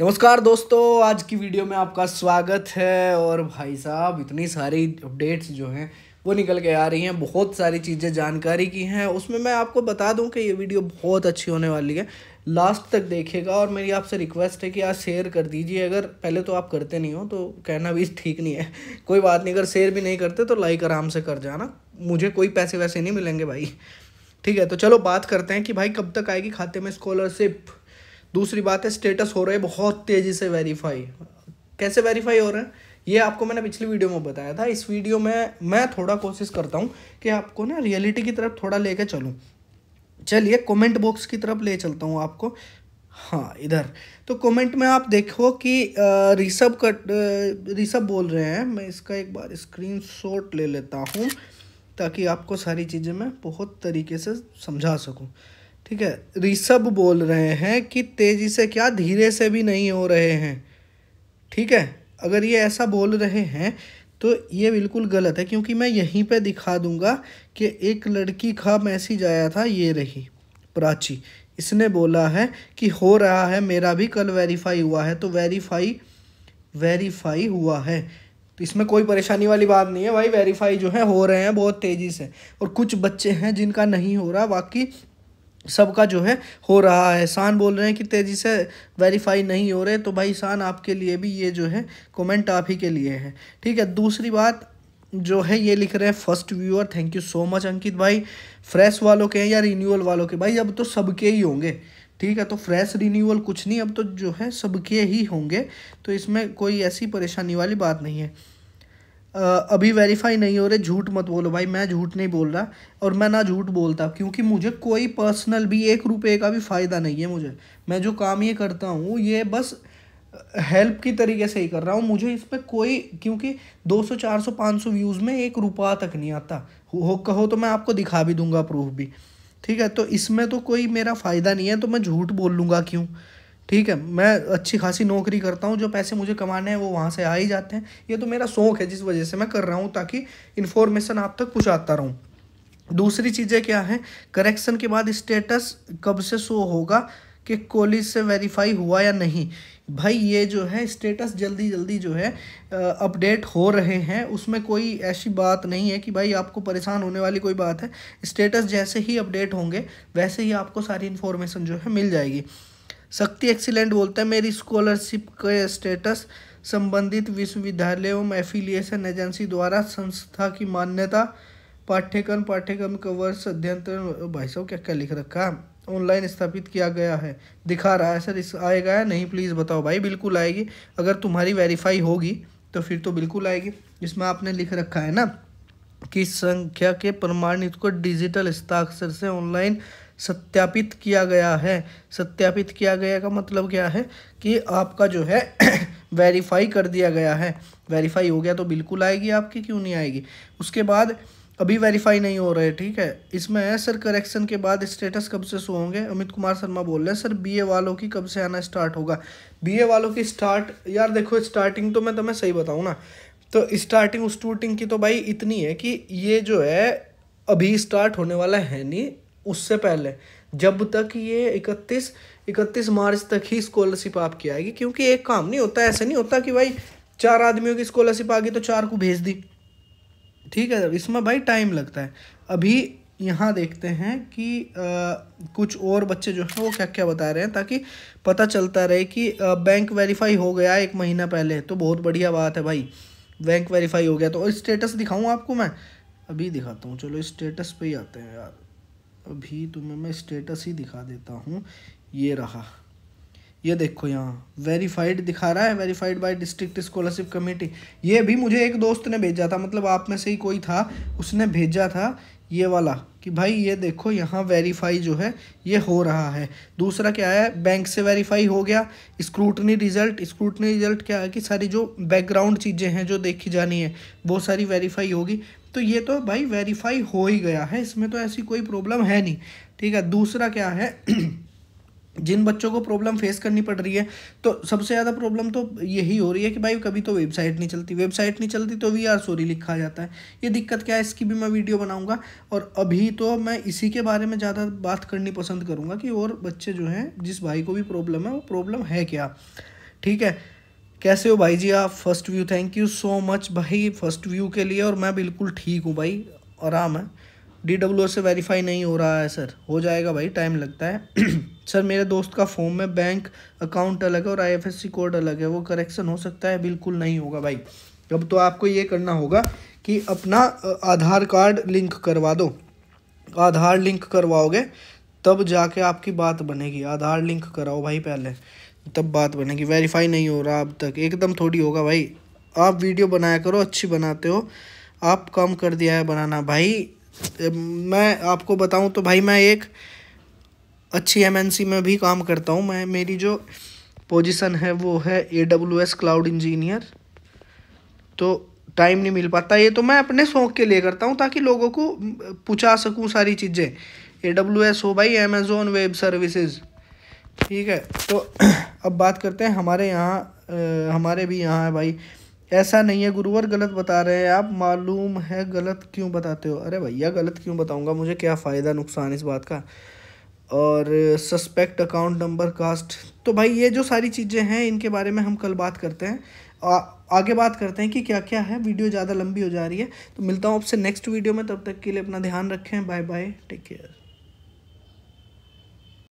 नमस्कार दोस्तों आज की वीडियो में आपका स्वागत है और भाई साहब इतनी सारी अपडेट्स जो हैं वो निकल के आ रही हैं बहुत सारी चीज़ें जानकारी की हैं उसमें मैं आपको बता दूं कि ये वीडियो बहुत अच्छी होने वाली है लास्ट तक देखिएगा और मेरी आपसे रिक्वेस्ट है कि आप शेयर कर दीजिए अगर पहले तो आप करते नहीं हो तो कहना भी ठीक नहीं है कोई बात नहीं अगर शेयर भी नहीं करते तो लाइक आराम से कर जाना मुझे कोई पैसे वैसे नहीं मिलेंगे भाई ठीक है तो चलो बात करते हैं कि भाई कब तक आएगी खाते में स्कॉलरशिप दूसरी बात है स्टेटस हो रहे बहुत तेज़ी से वेरीफाई कैसे वेरीफाई हो रहे हैं ये आपको मैंने पिछली वीडियो में बताया था इस वीडियो में मैं थोड़ा कोशिश करता हूँ कि आपको ना रियलिटी की तरफ थोड़ा लेके चलूँ चलिए कमेंट बॉक्स की तरफ ले चलता हूँ आपको हाँ इधर तो कमेंट में आप देखो कि ऋषभ कट ऋषभ बोल रहे हैं मैं इसका एक बार शॉट ले लेता हूँ ताकि आपको सारी चीज़ें मैं बहुत तरीके से समझा सकूँ ठीक है ऋषभ बोल रहे हैं कि तेज़ी से क्या धीरे से भी नहीं हो रहे हैं ठीक है अगर ये ऐसा बोल रहे हैं तो ये बिल्कुल गलत है क्योंकि मैं यहीं पे दिखा दूंगा कि एक लड़की का मैसेज आया था ये रही प्राची इसने बोला है कि हो रहा है मेरा भी कल वेरीफाई हुआ है तो वेरीफाई वेरीफाई हुआ है तो इसमें कोई परेशानी वाली बात नहीं है भाई वेरीफाई जो है हो रहे हैं बहुत तेज़ी से और कुछ बच्चे हैं जिनका नहीं हो रहा बाकी सबका जो है हो रहा है शान बोल रहे हैं कि तेज़ी से वेरीफाई नहीं हो रहे तो भाई शान आपके लिए भी ये जो है कमेंट आप ही के लिए है ठीक है दूसरी बात जो है ये लिख रहे हैं first viewer thank you so much Ankit भाई फ्रेश वालों के हैं या रिन्यूअल वालों के भाई अब तो सबके ही होंगे ठीक है तो फ्रेश रिन्यूअल कुछ नहीं अब तो जो है सबके ही होंगे तो इसमें कोई ऐसी परेशानी वाली बात नहीं है अभी वेरीफाई नहीं हो रहे झूठ मत बोलो भाई मैं झूठ नहीं बोल रहा और मैं ना झूठ बोलता क्योंकि मुझे कोई पर्सनल भी एक रुपये का भी फ़ायदा नहीं है मुझे मैं जो काम ये करता हूँ ये बस हेल्प की तरीके से ही कर रहा हूँ मुझे इस पर कोई क्योंकि 200 400 500 व्यूज़ में एक रुपया तक नहीं आता हो कहो तो मैं आपको दिखा भी दूंगा प्रूफ भी ठीक है तो इसमें तो कोई मेरा फ़ायदा नहीं है तो मैं झूठ बोल लूँगा क्यों ठीक है मैं अच्छी खासी नौकरी करता हूँ जो पैसे मुझे कमाने हैं वो वहाँ से आ ही जाते हैं ये तो मेरा शौक है जिस वजह से मैं कर रहा हूँ ताकि इन्फॉर्मेशन आप तक पहुँचाता रहूँ दूसरी चीज़ें क्या हैं करेक्शन के बाद स्टेटस कब से शो होगा कि कॉलेज से वेरीफाई हुआ या नहीं भाई ये जो है स्टेटस जल्दी जल्दी जो है अपडेट हो रहे हैं उसमें कोई ऐसी बात नहीं है कि भाई आपको परेशान होने वाली कोई बात है स्टेटस जैसे ही अपडेट होंगे वैसे ही आपको सारी इन्फॉर्मेशन जो है मिल जाएगी शक्ति एक्सीलेंट बोलते हैं मेरी स्कॉलरशिप के स्टेटस संबंधित विश्वविद्यालय एवं एफिलिएशन एजेंसी द्वारा संस्था की मान्यता पाठ्यक्रम पाठ्यक्रम का वर्ष अध्ययन भाई साहब क्या क्या लिख रखा है ऑनलाइन स्थापित किया गया है दिखा रहा है सर इस आएगा या नहीं प्लीज़ बताओ भाई बिल्कुल आएगी अगर तुम्हारी वेरीफाई होगी तो फिर तो बिल्कुल आएगी इसमें आपने लिख रखा है ना कि संख्या के प्रमाणित को डिजिटल हस्ताक्षर से ऑनलाइन सत्यापित किया गया है सत्यापित किया गया का मतलब क्या है कि आपका जो है वेरीफाई कर दिया गया है वेरीफाई हो गया तो बिल्कुल आएगी आपकी क्यों नहीं आएगी उसके बाद अभी वेरीफाई नहीं हो रहे ठीक है इसमें है सर करेक्शन के बाद स्टेटस कब से शो होंगे अमित कुमार शर्मा बोल रहे हैं सर बीए वालों की कब से आना स्टार्ट होगा बीए वालों की स्टार्ट यार देखो स्टार्टिंग तो मैं तुम्हें सही बताऊँ ना तो स्टार्टिंग स्टूटिंग की तो भाई इतनी है कि ये जो है अभी स्टार्ट होने वाला है नहीं उससे पहले जब तक ये इकतीस इकतीस मार्च तक ही स्कॉलरशिप आपकी आएगी क्योंकि एक काम नहीं होता ऐसे नहीं होता कि भाई चार आदमियों की स्कॉलरशिप आ गई तो चार को भेज दी ठीक है इसमें भाई टाइम लगता है अभी यहाँ देखते हैं कि आ, कुछ और बच्चे जो हैं वो क्या क्या बता रहे हैं ताकि पता चलता रहे कि आ, बैंक वेरीफाई हो गया एक महीना पहले तो बहुत बढ़िया बात है भाई बैंक वेरीफाई हो गया तो और स्टेटस दिखाऊँ आपको मैं अभी दिखाता हूँ चलो स्टेटस पे ही आते हैं यार अभी तुम्हें मैं स्टेटस ही दिखा देता हूँ ये रहा ये देखो यहाँ वेरीफाइड दिखा रहा है verified by district scholarship committee ये भी मुझे एक दोस्त ने भेजा था मतलब आप में से ही कोई था उसने भेजा था ये वाला कि भाई ये देखो यहाँ वेरीफाई जो है ये हो रहा है दूसरा क्या है बैंक से वेरीफाई हो गया स्क्रूटनी रिजल्ट स्क्रूटनी रिजल्ट क्या है कि सारी जो बैकग्राउंड चीज़ें हैं जो देखी जानी है वो सारी वेरीफाई होगी तो ये तो भाई वेरीफाई हो ही गया है इसमें तो ऐसी कोई प्रॉब्लम है नहीं ठीक है दूसरा क्या है जिन बच्चों को प्रॉब्लम फेस करनी पड़ रही है तो सबसे ज़्यादा प्रॉब्लम तो यही हो रही है कि भाई कभी तो वेबसाइट नहीं चलती वेबसाइट नहीं चलती तो वी आर सॉरी लिखा जाता है ये दिक्कत क्या है इसकी भी मैं वीडियो बनाऊंगा और अभी तो मैं इसी के बारे में ज़्यादा बात करनी पसंद करूँगा कि और बच्चे जो हैं जिस भाई को भी प्रॉब्लम है वो प्रॉब्लम है क्या ठीक है कैसे हो भाई जी आप first view thank you so much भाई फर्स्ट व्यू के लिए और मैं बिल्कुल ठीक हूँ भाई आराम है डी डब्ल्यू से वेरीफाई नहीं हो रहा है सर हो जाएगा भाई टाइम लगता है सर मेरे दोस्त का फॉर्म में बैंक अकाउंट अलग है और आईएफएससी कोड अलग है वो करेक्शन हो सकता है बिल्कुल नहीं होगा भाई अब तो आपको ये करना होगा कि अपना आधार कार्ड लिंक करवा दो आधार लिंक करवाओगे तब जाके आपकी बात बनेगी आधार लिंक कराओ भाई पहले तब बात बनेगी वेरीफाई नहीं हो रहा अब तक एकदम थोड़ी होगा भाई आप वीडियो बनाया करो अच्छी बनाते हो आप कम कर दिया है बनाना भाई मैं आपको बताऊं तो भाई मैं एक अच्छी एमएनसी में भी काम करता हूं मैं मेरी जो पोजीशन है वो है A W S cloud engineer तो टाइम नहीं मिल पाता ये तो मैं अपने शौक़ के लिए करता हूँ ताकि लोगों को पूछा सकूँ सारी चीज़ें ए डब्ल्यू एस हो भाई अमेज़ोन वेब सर्विसेज ठीक है तो अब बात करते हैं हमारे यहाँ हमारे भी यहाँ है भाई ऐसा नहीं है गुरुवर गलत बता रहे हैं आप मालूम है गलत क्यों बताते हो अरे भैया गलत क्यों बताऊंगा मुझे क्या फ़ायदा नुकसान इस बात का और सस्पेक्ट अकाउंट नंबर कास्ट तो भाई ये जो सारी चीज़ें हैं इनके बारे में हम कल बात करते हैं आ, आगे बात करते हैं कि क्या क्या है वीडियो ज़्यादा लंबी हो जा रही है तो मिलता हूँ आपसे नेक्स्ट वीडियो में तब तक के लिए अपना ध्यान रखें बाय बाय टेक केयर